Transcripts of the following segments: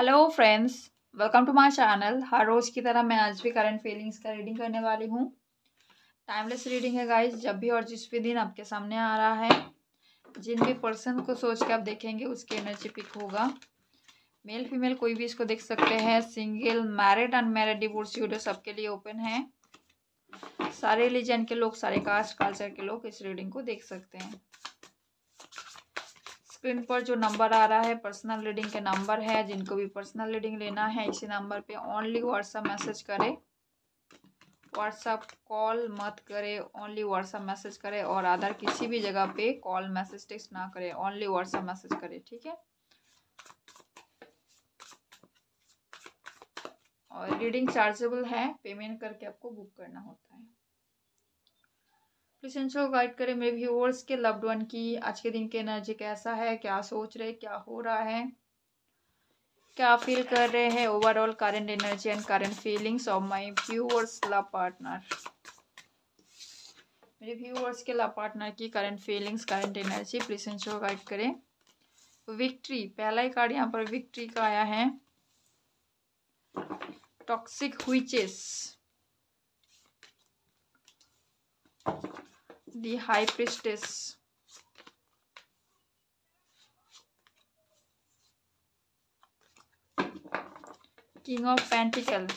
Hello friends welcome to my channel हर रोज़ की तरह मैं आज भी करंट फीलिंग्स का रीडिंग करने वाली हूँ टाइमलेस रीडिंग है गाइस जब भी और जिस भी दिन आपके सामने आ रहा है जिन भी पर्सन को सोच के आप देखेंगे उसकी एनर्जी पिक होगा मेल फीमेल कोई भी इसको देख सकते हैं single married unmarried divorce video सबके लिए ओपन है सारे रिलीजन के लोग सारे कास्ट कल्चर के लोग इस रीडिंग को देख सकते हैं स्क्रीन पर जो नंबर आ रहा है पर्सनल रीडिंग के नंबर है जिनको भी पर्सनल रीडिंग लेना है इसी नंबर पे ओनली व्हाट्सअप मैसेज करें व्हाट्सअप कॉल मत करें ओनली व्हाट्सअप मैसेज करें और अदर किसी भी जगह पे कॉल मैसेज टेक्स्ट ना करें ओनली व्हाट्सअप मैसेज करें ठीक है और रीडिंग चार्जेबल है पेमेंट करके आपको बुक करना होता है प्लीज़ इनशो गाइड करें मेरे व्यूअर्स के लव्ड वन की आज के दिन की एनर्जी कैसा है क्या सोच रहे क्या हो रहा है क्या फील कर रहे हैं overall current energy and current feelings of my viewers love partner मेरे व्यूअर्स के लव पार्टनर की current feelings current energy please ensure guide करें विक्ट्री पहला ही कार्ड यहाँ पर विक्ट्री का आया है टॉक्सिक हुईचेस the high priestess king of pentacle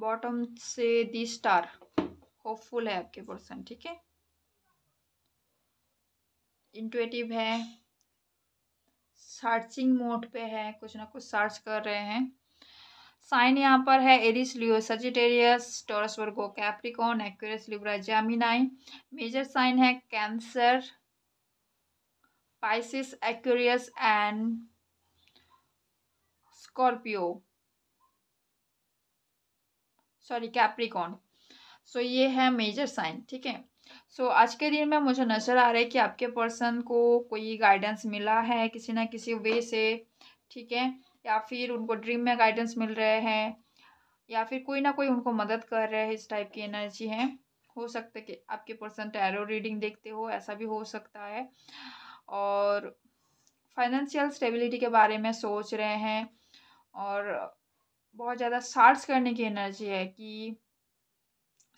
bottom से दी स्टार होपफुल है आपके पर्सन ठीक है इंटुएटिव है सर्चिंग मोड पे है कुछ ना कुछ सर्च कर रहे हैं साइन यहाँ पर है Aries Leo Sagittarius Taurus Virgo Capricorn Aquarius Libra Gemini major sign है Cancer Pisces Aquarius and Scorpio sorry Capricorn so ये है मेजर साइन ठीक है सो so, आज के दिन में मुझे नज़र आ रहा है कि आपके पर्सन को कोई गाइडेंस मिला है किसी ना किसी वे से ठीक है या फिर उनको ड्रीम में गाइडेंस मिल रहे हैं या फिर कोई ना कोई उनको मदद कर रहे हैं इस टाइप की एनर्जी है हो सकता है कि आपके पर्सन टैरो रीडिंग देखते हो ऐसा भी हो सकता है और फाइनेंशियल स्टेबिलिटी के बारे में सोच रहे हैं और बहुत ज़्यादा सार्च करने की एनर्जी है कि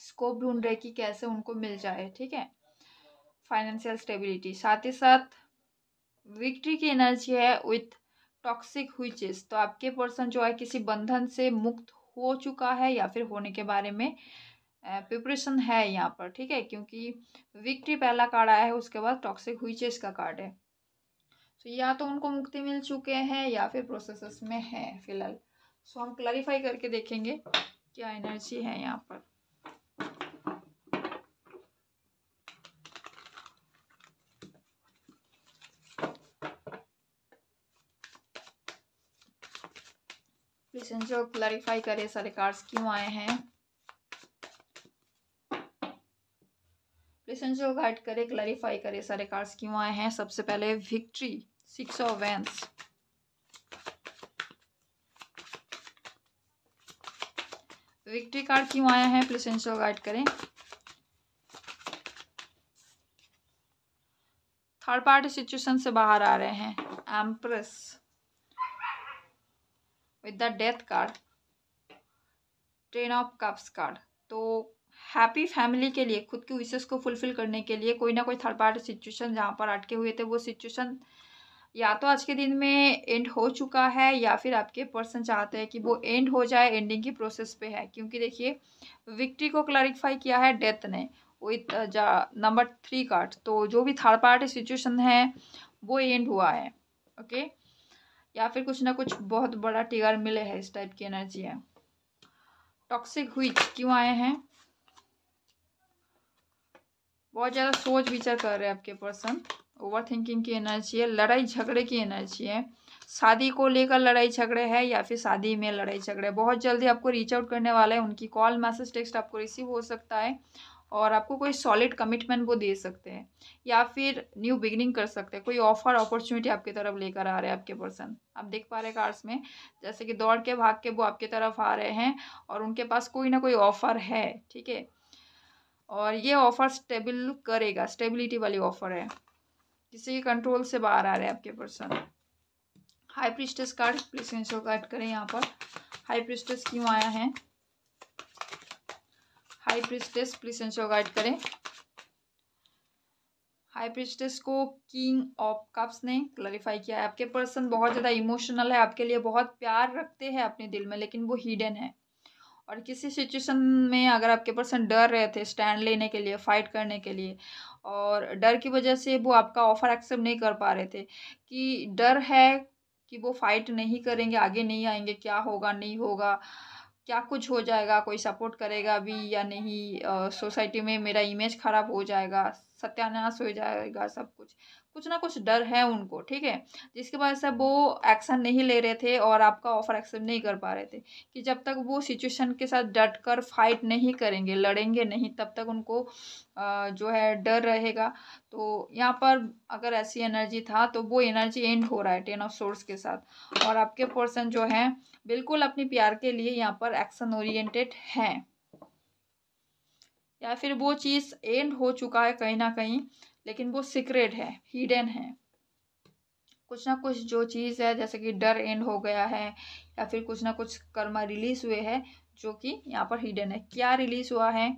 स्कोप ढूंढ रहे कि कैसे उनको मिल जाए ठीक है फाइनेंशियल स्टेबिलिटी साथ ही साथ विक्ट्री की एनर्जी है विथ टॉक्सिक हुइचेस तो आपके पर्सन जो है किसी बंधन से मुक्त हो चुका है या फिर होने के बारे में प्रिपरेशन है यहाँ पर ठीक है क्योंकि विक्ट्री पहला कार्ड आया है उसके बाद टॉक्सिक हुइचेस का कार्ड है तो या तो उनको मुक्ति मिल चुके हैं या फिर प्रोसेस में है फिलहाल सो हम क्लैरिफाई करके देखेंगे क्या एनर्जी है यहाँ पर क्वेश्चन जो क्लैरिफाई करे सारे कार्ड्स क्यों आए हैं क्वेश्चन जो घाट करे क्लैरिफाई करे सारे कार्ड्स क्यों आए हैं सबसे पहले victory six of wands victory card क्यों आया है प्लीज इनशो गाइड करें थर्ड पार्टी सिचुएशन से बाहर आ रहे हैं empress with the death card ten of cups card तो हैप्पी फैमिली के लिए खुद की विशेष को फुलफिल करने के लिए कोई ना कोई थर्ड पार्टी सिचुएशन जहाँ पर अटके हुए थे वो सिचुएशन या तो आज के दिन में एंड हो चुका है या फिर आपके पर्सन चाहते हैं कि वो एंड हो जाए एंडिंग की प्रोसेस पे है क्योंकि देखिए विक्ट्री को क्लैरिफाई किया है डेथ ने विथ नंबर थ्री कार्ड तो जो भी थर्ड पार्टी सिचुएशन है वो एंड हुआ है ओके okay? या फिर कुछ ना कुछ बहुत बड़ा टिगर मिले है इस टाइप की एनर्जी है टॉक्सिक हुई क्यों आए हैं बहुत ज़्यादा सोच विचार कर रहे हैं आपके पर्सन ओवर थिंकिंग की एनर्जी है लड़ाई झगड़े की एनर्जी है शादी को लेकर लड़ाई झगड़े है या फिर शादी में लड़ाई झगड़े बहुत जल्दी आपको रीच आउट करने वाला है उनकी कॉल मैसेज टेक्स्ट आपको रिसीव हो सकता है और आपको कोई सॉलिड कमिटमेंट वो दे सकते हैं या फिर न्यू बिगनिंग कर सकते हैं कोई ऑफर अपॉर्चुनिटी आपकी तरफ लेकर आ रहे हैं आपके पर्सन आप देख पा रहे हैं कार्ड्स में जैसे कि दौड़ के भाग के वो आपके तरफ आ रहे हैं और उनके पास कोई ना कोई ऑफर है ठीक है और ये ऑफर स्टेबल करेगा स्टेबिलिटी वाली ऑफर है किसी के कंट्रोल से बाहर आ रहे हैं आपके person high priestess card please ensure card करें यहाँ पर हाई प्रिस्टेस क्यों आया है high priestess please ensure guide करें हाई प्रिस्टेस को किंग ऑफ कप्स ने क्लरिफाई किया है आपके पर्सन बहुत ज़्यादा इमोशनल है आपके लिए बहुत प्यार रखते हैं अपने दिल में लेकिन वो हिडन है और किसी सिचुएशन में अगर आपके पर्सन डर रहे थे स्टैंड लेने के लिए फाइट करने के लिए और डर की वजह से वो आपका ऑफ़र एक्सेप्ट नहीं कर पा रहे थे कि डर है कि वो फाइट नहीं करेंगे आगे नहीं आएंगे क्या होगा नहीं होगा क्या कुछ हो जाएगा कोई सपोर्ट करेगा भी या नहीं सोसाइटी में मेरा इमेज ख़राब हो जाएगा सत्यानाश हो जाएगा सब कुछ कुछ ना कुछ डर है उनको ठीक है जिसके वजह से वो एक्शन नहीं ले रहे थे और आपका ऑफर एक्सेप्ट नहीं कर पा रहे थे कि जब तक वो सिचुएशन के साथ डट कर फाइट नहीं करेंगे लड़ेंगे नहीं तब तक उनको जो है डर रहेगा तो यहाँ पर अगर ऐसी एनर्जी था तो वो एनर्जी एंड हो रहा है टेन ऑफ सोर्स के साथ और आपके पर्सन जो है बिल्कुल अपनी प्यार के लिए यहाँ पर एक्शन ओरिएंटेड हैं या फिर वो चीज़ एंड हो चुका है कहीं ना कहीं लेकिन वो सीक्रेट है हिडन है कुछ ना कुछ जो चीज़ है जैसे कि डर एंड हो गया है या फिर कुछ ना कुछ कर्मा रिलीज हुए हैं जो कि यहाँ पर हिडन है क्या रिलीज हुआ है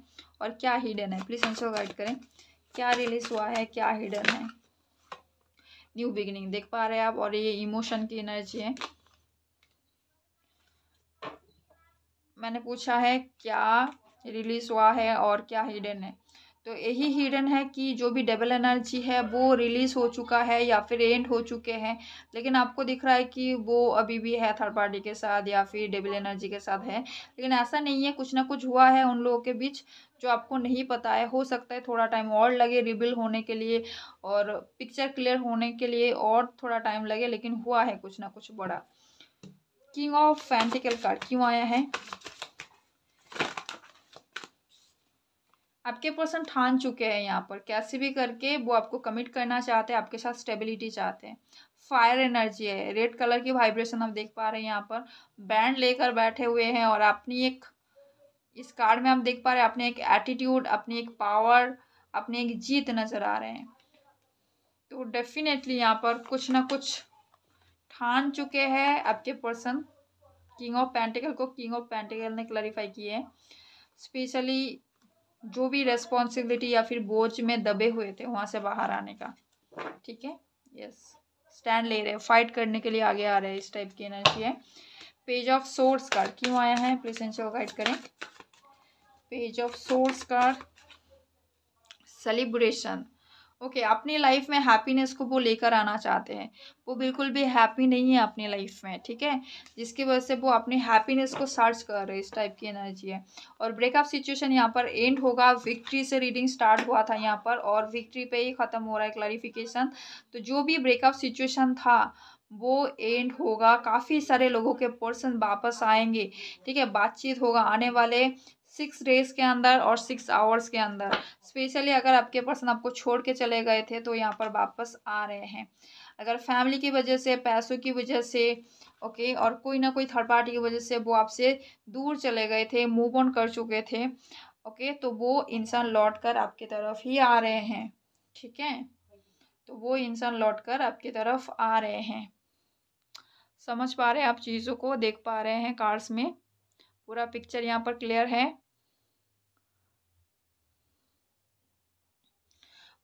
और क्या हिडन है प्लीज़ आंसर गाइड करें क्या रिलीज हुआ है क्या हिडन है न्यू बिगिनिंग देख पा रहे हैं आप और ये इमोशन की एनर्जी है मैंने पूछा है क्या रिलीज हुआ है और क्या हिडन है तो यही हिडन है कि जो भी डबल एनर्जी है वो रिलीज़ हो चुका है या फिर एंड हो चुके हैं लेकिन आपको दिख रहा है कि वो अभी भी है थर्ड पार्टी के साथ या फिर डबल एनर्जी के साथ है लेकिन ऐसा नहीं है कुछ ना कुछ हुआ है उन लोगों के बीच जो आपको नहीं पता है हो सकता है थोड़ा टाइम और लगे रिबिल होने के लिए और पिक्चर क्लियर होने के लिए और थोड़ा टाइम लगे लेकिन हुआ है कुछ ना कुछ बड़ा किंग ऑफ फैंटिकल कार्ड क्यों आया है आपके पर्सन ठान चुके हैं यहाँ पर कैसे भी करके वो आपको कमिट करना चाहते हैं आपके साथ स्टेबिलिटी चाहते हैं फायर एनर्जी है रेड कलर की वाइब्रेशन आप देख पा रहे हैं यहाँ पर बैंड लेकर बैठे हुए हैं और अपनी एक इस कार्ड में आप देख पा रहे हैं अपने एक एटीट्यूड अपनी एक पावर अपनी एक जीत नज़र आ रहे हैं तो डेफिनेटली यहाँ पर कुछ ना कुछ ठान चुके हैं आपके पर्सन किंग ऑफ पेंटिकल को किंग ऑफ पेंटिकल ने क्लरिफाई किए स्पेशली जो भी रेस्पॉन्सिबिलिटी या फिर बोझ में दबे हुए थे वहाँ से बाहर आने का ठीक है यस स्टैंड ले रहे हैं फाइट करने के लिए आगे आ रहे हैं इस टाइप की एनर्जी है पेज ऑफ सोर्स कार्ड क्यों आया है प्रेसेंशियल गाइड करें page of swords card celebration okay अपनी लाइफ में हैप्पीनेस को वो लेकर आना चाहते हैं वो बिल्कुल भी हैप्पी नहीं है अपनी लाइफ में ठीक है जिसकी वजह से वो अपनी हैप्पीनेस को सर्च कर रहे हैं इस टाइप की एनर्जी है और ब्रेकअप सिचुएशन यहाँ पर एंड होगा विक्ट्री से रीडिंग स्टार्ट हुआ था यहाँ पर और विक्ट्री पे ही ख़त्म हो रहा है क्लैरिफिकेशन तो जो भी ब्रेकअप सिचुएशन था वो एंड होगा काफ़ी सारे लोगों के पर्सन वापस आएंगे ठीक है बातचीत होगा आने वाले सिक्स डेज के अंदर और सिक्स आवर्स के अंदर स्पेशली अगर आपके पर्सन आपको छोड़ के चले गए थे तो यहाँ पर वापस आ रहे हैं अगर फैमिली की वजह से पैसों की वजह से ओके और कोई ना कोई थर्ड पार्टी की वजह से वो आपसे दूर चले गए थे मूव ऑन कर चुके थे ओके तो वो इंसान लौट कर आपकी तरफ ही आ रहे हैं ठीक है तो वो इंसान लौट कर आपकी तरफ आ रहे हैं समझ पा रहे हैं आप चीज़ों को देख पा रहे हैं कार्स में पूरा पिक्चर यहाँ पर क्लियर है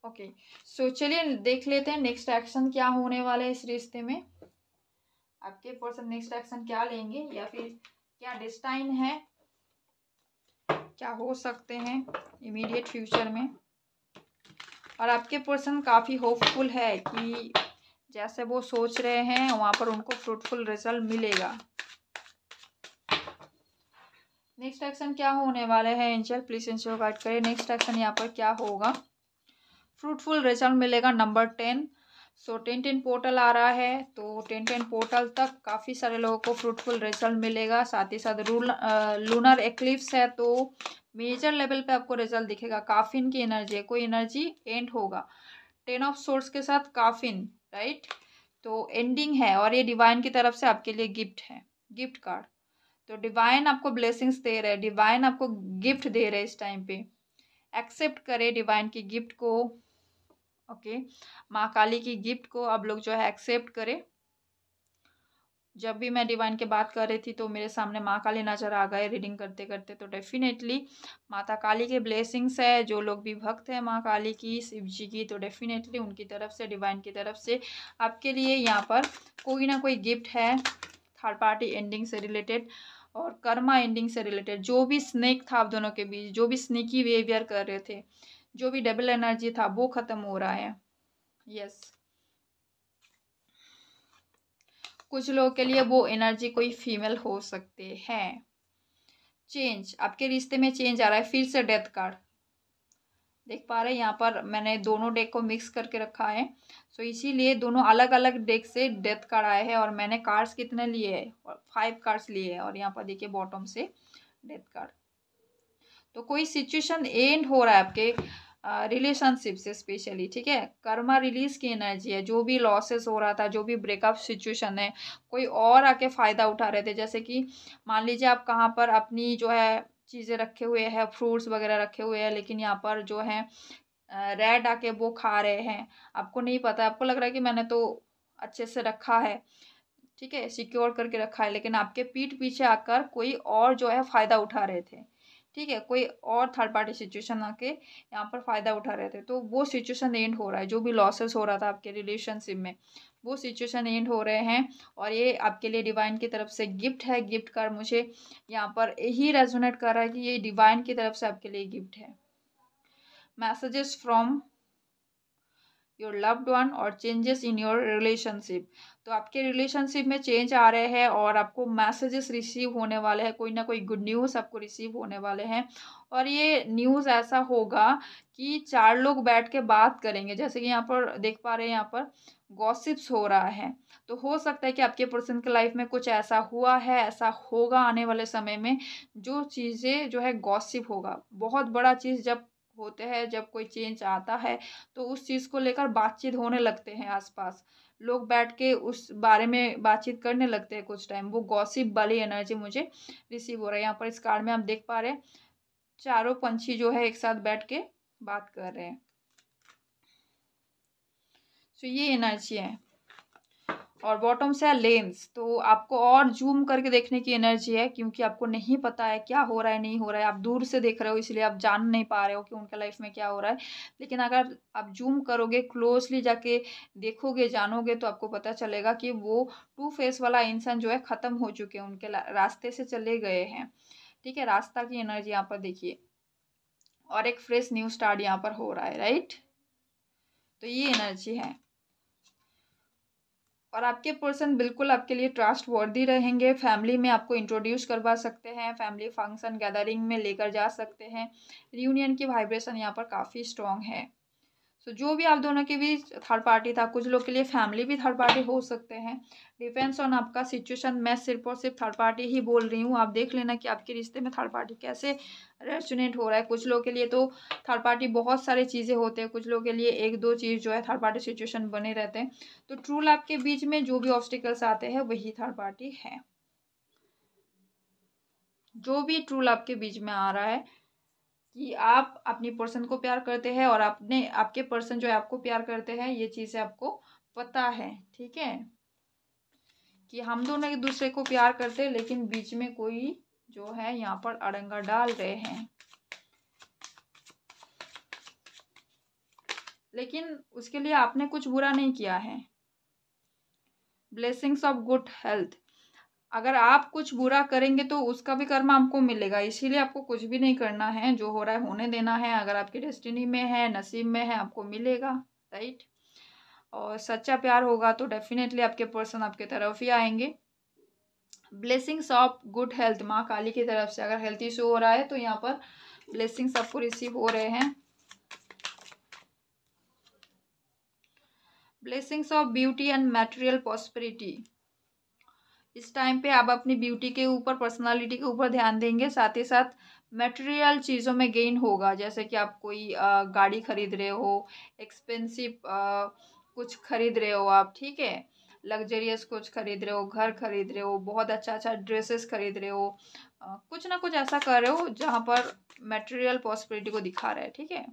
ओके सो चलिए देख लेते हैं नेक्स्ट एक्शन क्या होने वाला है इस रिश्ते में आपके पर्सन नेक्स्ट एक्शन क्या लेंगे या फिर क्या डिस्टाइन है क्या हो सकते हैं इमीडिएट फ्यूचर में और आपके पर्सन काफ़ी होपफुल है कि जैसे वो सोच रहे हैं वहाँ पर उनको फ्रूटफुल रिजल्ट मिलेगा नेक्स्ट एक्शन क्या होने वाले है एंजल प्लीज एंजल गाइड करें नेक्स्ट एक्शन यहाँ पर क्या होगा फ्रूटफुल रिजल्ट मिलेगा number ten so ten ten portal आ रहा है तो टेन टेन पोर्टल तक काफ़ी सारे लोगों को फ्रूटफुल रिजल्ट मिलेगा साथ ही साथ रूल लूनर एक्लिप्स है तो मेजर लेवल पे आपको रिजल्ट दिखेगा काफिन की एनर्जी है कोई एनर्जी एंड होगा टेन ऑफ सोर्स के साथ काफिन राइट तो एंडिंग है और ये डिवाइन की तरफ से आपके लिए गिफ्ट है गिफ्ट कार्ड तो डिवाइन आपको ब्लेसिंग्स दे रहे हैं डिवाइन आपको गिफ्ट दे रहे इस टाइम पे एक्सेप्ट करे डिवाइन की गिफ्ट को ओके माँ काली की गिफ्ट को आप लोग जो है एक्सेप्ट करें जब भी मैं डिवाइन की बात कर रही थी तो मेरे सामने माँ काली नज़र आ गए रीडिंग करते करते तो डेफिनेटली माता काली के ब्लेसिंग्स है जो लोग भी भक्त हैं माँ काली की शिव जी की तो डेफिनेटली उनकी तरफ से डिवाइन की तरफ से आपके लिए यहाँ पर कोई ना कोई गिफ्ट है थर्ड पार्टी एंडिंग से रिलेटेड और कर्मा एंडिंग से रिलेटेड जो भी स्नेक था आप दोनों के बीच जो भी स्नेकी बिहेवियर कर रहे थे जो भी डबल एनर्जी था वो ख़त्म हो रहा है यस कुछ लोगों के लिए वो एनर्जी कोई फीमेल हो सकते हैं चेंज आपके रिश्ते में चेंज आ रहा है फिर से डेथ कार्ड देख पा रहे हैं यहाँ पर मैंने दोनों डेक को मिक्स करके रखा है सो इसीलिए दोनों अलग अलग डेक से डेथ कार्ड आया है और मैंने कार्ड्स कितने लिए है फाइव कार्ड्स लिए है और यहाँ पर देखिए बॉटम से डेथ कार्ड तो कोई सिचुएशन एंड हो रहा है आपके रिलेशनशिप से स्पेशली ठीक है कर्मा रिलीज की एनर्जी है जो भी लॉसेस हो रहा था जो भी ब्रेकअप सिचुएशन है कोई और आके फ़ायदा उठा रहे थे जैसे कि मान लीजिए आप कहाँ पर अपनी जो है चीज़ें रखे हुए हैं फ्रूट्स वगैरह रखे हुए हैं लेकिन यहाँ पर जो है रेड आके वो खा रहे हैं आपको नहीं पता आपको लग रहा है कि मैंने तो अच्छे से रखा है ठीक है सिक्योर करके रखा है लेकिन आपके पीठ पीछे आकर कोई और जो है फ़ायदा उठा रहे थे ठीक है कोई और थर्ड पार्टी सिचुएशन आके यहाँ पर फ़ायदा उठा रहे थे तो वो सिचुएशन एंड हो रहा है जो भी लॉसेस हो रहा था आपके रिलेशनशिप में वो सिचुएशन एंड हो रहे हैं और ये आपके लिए डिवाइन की तरफ से गिफ्ट है गिफ्ट कर मुझे यहाँ पर यही रेजोनेट कर रहा है कि ये डिवाइन की तरफ से आपके लिए गिफ्ट है messages from your loved one और चेंजेस इन योर रिलेशनशिप तो आपके रिलेशनशिप में चेंज आ रहे हैं और आपको मैसेजेस रिसीव होने वाले हैं कोई ना कोई गुड न्यूज़ आपको रिसीव होने वाले हैं और ये न्यूज़ ऐसा होगा कि चार लोग बैठ के बात करेंगे जैसे कि यहाँ पर देख पा रहे हैं यहाँ पर गॉसिप्स हो रहा है तो हो सकता है कि आपके पर्सन के लाइफ में कुछ ऐसा हुआ है ऐसा होगा आने वाले समय में जो चीज़ें जो है गॉसिप होगा बहुत बड़ा चीज़ जब होते हैं जब कोई चेंज आता है तो उस चीज़ को लेकर बातचीत होने लगते हैं आसपास लोग बैठ के उस बारे में बातचीत करने लगते हैं कुछ टाइम वो गॉसिप वाली एनर्जी मुझे रिसीव हो रहा है यहाँ पर इस कार्ड में आप देख पा रहे हैं चारों पंछी जो है एक साथ बैठ के बात कर रहे हैं सो तो ये एनर्जी है और से है लेंस तो आपको और जूम करके देखने की एनर्जी है क्योंकि आपको नहीं पता है क्या हो रहा है नहीं हो रहा है आप दूर से देख रहे हो इसलिए आप जान नहीं पा रहे हो कि उनके लाइफ में क्या हो रहा है लेकिन अगर आप जूम करोगे क्लोजली जाके देखोगे जानोगे तो आपको पता चलेगा कि वो टू फेस वाला इंसान जो है ख़त्म हो चुके हैं उनके रास्ते से चले गए हैं ठीक है रास्ता की एनर्जी यहाँ पर देखिए और एक फ्रेश न्यू स्टार्ट यहाँ पर हो रहा है राइट तो ये एनर्जी है और आपके पर्सन बिल्कुल आपके लिए ट्रस्ट वर्दी रहेंगे फैमिली में आपको इंट्रोड्यूस करवा सकते हैं फैमिली फंक्शन गैदरिंग में लेकर जा सकते हैं रियूनियन की वाइब्रेशन यहाँ पर काफ़ी स्ट्रॉन्ग है सो so, जो भी आप दोनों के बीच थर्ड पार्टी था कुछ लोग के लिए फैमिली भी थर्ड पार्टी हो सकते हैं डिपेंड्स ऑन आपका सिचुएशन मैं सिर्फ और सिर्फ थर्ड पार्टी ही बोल रही हूँ आप देख लेना कि आपके रिश्ते में थर्ड पार्टी कैसे रेस्टोरेंट हो रहा है कुछ लोग के लिए तो थर्ड पार्टी बहुत सारे चीज़ें होते हैं कुछ लोग के लिए एक दो चीज़ जो है थर्ड पार्टी सिचुएशन बने रहते हैं तो ट्रू लाइफ के बीच में जो भी ऑब्स्टिकल्स आते हैं वही थर्ड पार्टी है जो भी ट्रू लाइफ के बीच में आ रहा है कि आप अपने पर्सन को प्यार करते हैं और आपने आपके पर्सन जो है आपको प्यार करते हैं ये चीज़ आपको पता है ठीक है कि हम दोनों एक दूसरे को प्यार करते हैं लेकिन बीच में कोई जो है यहाँ पर अड़ंगा डाल रहे हैं लेकिन उसके लिए आपने कुछ बुरा नहीं किया है ब्लेसिंग्स ऑफ गुड हेल्थ अगर आप कुछ बुरा करेंगे तो उसका भी कर्म आपको मिलेगा इसीलिए आपको कुछ भी नहीं करना है जो हो रहा है होने देना है अगर आपकी डेस्टिनी में है नसीब में है आपको मिलेगा राइट और सच्चा प्यार होगा तो डेफिनेटली आपके पर्सन आपके तरफ ही आएंगे ब्लेसिंग्स ऑफ गुड हेल्थ माँ काली की तरफ से अगर हेल्थ इशू हो रहा है तो यहाँ पर ब्लेसिंग्स आपको रिसीव हो रहे हैं blessings of beauty and material prosperity इस टाइम पे आप अपनी ब्यूटी के ऊपर पर्सनालिटी के ऊपर ध्यान देंगे साथ ही साथ मटेरियल चीज़ों में गेन होगा जैसे कि आप कोई गाड़ी खरीद रहे हो एक्सपेंसिव कुछ खरीद रहे हो आप ठीक है लग्जरियस कुछ खरीद रहे हो घर खरीद रहे हो बहुत अच्छा अच्छा ड्रेसेस खरीद रहे हो कुछ ना कुछ ऐसा कर रहे हो जहाँ पर मटेरियल पॉसिबिलिटी को दिखा रहे हैं ठीक है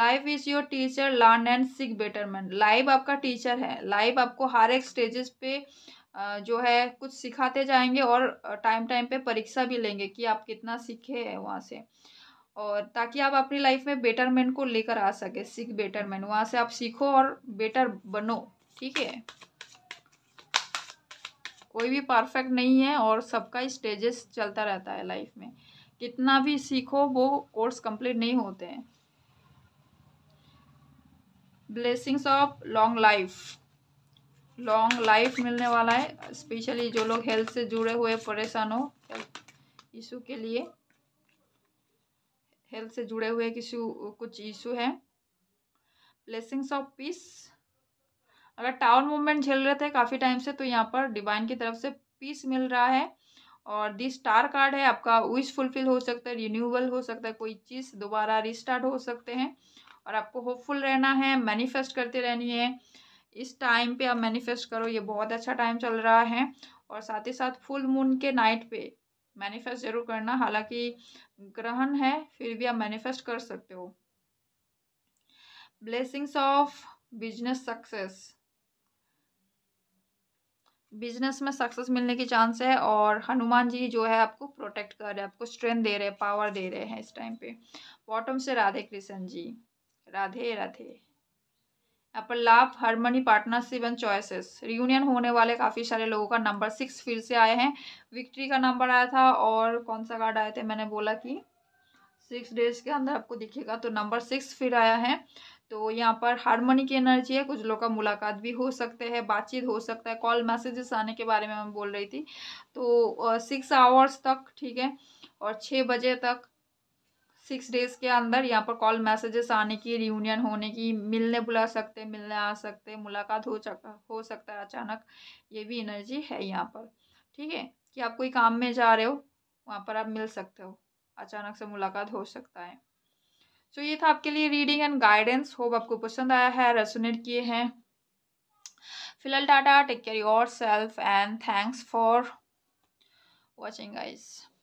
life is your teacher learn and seek betterment life आपका टीचर है लाइफ आपको हर एक स्टेजेस पे जो है कुछ सिखाते जाएंगे और टाइम टाइम पे परीक्षा भी लेंगे कि आप कितना सीखे हैं वहाँ से और ताकि आप अपनी लाइफ में बेटरमेंट को लेकर आ सके सीख बेटरमेंट वहाँ से आप सीखो और बेटर बनो ठीक है कोई भी परफेक्ट नहीं है और सबका स्टेजेस चलता रहता है लाइफ में कितना भी सीखो वो कोर्स कंप्लीट नहीं होते हैं blessings of long life long life मिलने वाला है स्पेशली जो लोग हेल्थ से जुड़े हुए परेशान हो इशू के लिए हेल्थ से जुड़े हुए किसी कुछ इशू है ब्लेसिंग्स ऑफ पीस अगर टाउन मूवमेंट झेल रहे थे काफ़ी टाइम से तो यहाँ पर डिवाइन की तरफ से पीस मिल रहा है और दी स्टार कार्ड है आपका विश फुलफिल हो सकता है रिन्यूअल हो सकता है कोई चीज़ दोबारा रिस्टार्ट हो सकते हैं और आपको होपफुल रहना है मैनिफेस्ट करते रहनी है इस टाइम पे आप मैनिफेस्ट करो ये बहुत अच्छा टाइम चल रहा है और साथ ही साथ फुल मून के नाइट पे मैनिफेस्ट जरूर करना हालांकि ग्रहण है फिर भी आप मैनिफेस्ट कर सकते हो blessings of business success business में सक्सेस मिलने की चांस है और हनुमान जी जो है आपको प्रोटेक्ट कर रहे हैं आपको स्ट्रेंथ दे रहे हैं पावर दे रहे हैं इस टाइम पे बॉटम से राधे कृष्ण जी राधे राधे एप्पल लाभ harmony partnership and choices reunion होने वाले काफ़ी सारे लोगों का नंबर सिक्स फिर से आए हैं विक्ट्री का नंबर आया था और कौन सा कार्ड आए थे मैंने बोला कि सिक्स डेज के अंदर आपको दिखेगा तो नंबर सिक्स फिर आया है तो यहाँ पर हारमोनी की एनर्जी है कुछ लोग का मुलाकात भी हो सकते हैं बातचीत हो सकता है कॉल मैसेजेस आने के बारे में मैं बोल रही थी तो सिक्स आवर्स तक ठीक है और छः बजे तक सिक्स डेज के अंदर यहाँ पर कॉल मैसेजेस आने की रियूनियन होने की मिलने बुला सकते मिलने आ सकते मुलाकात हो सका हो सकता है अचानक ये भी एनर्जी है यहाँ पर ठीक है कि आप कोई काम में जा रहे हो वहाँ पर आप मिल सकते हो अचानक से मुलाकात हो सकता है सो so, ये था आपके लिए रीडिंग एंड गाइडेंस होप आपको पसंद आया है रेसोनेट किए हैं फिलहाल tata take care yourself and thanks for watching guys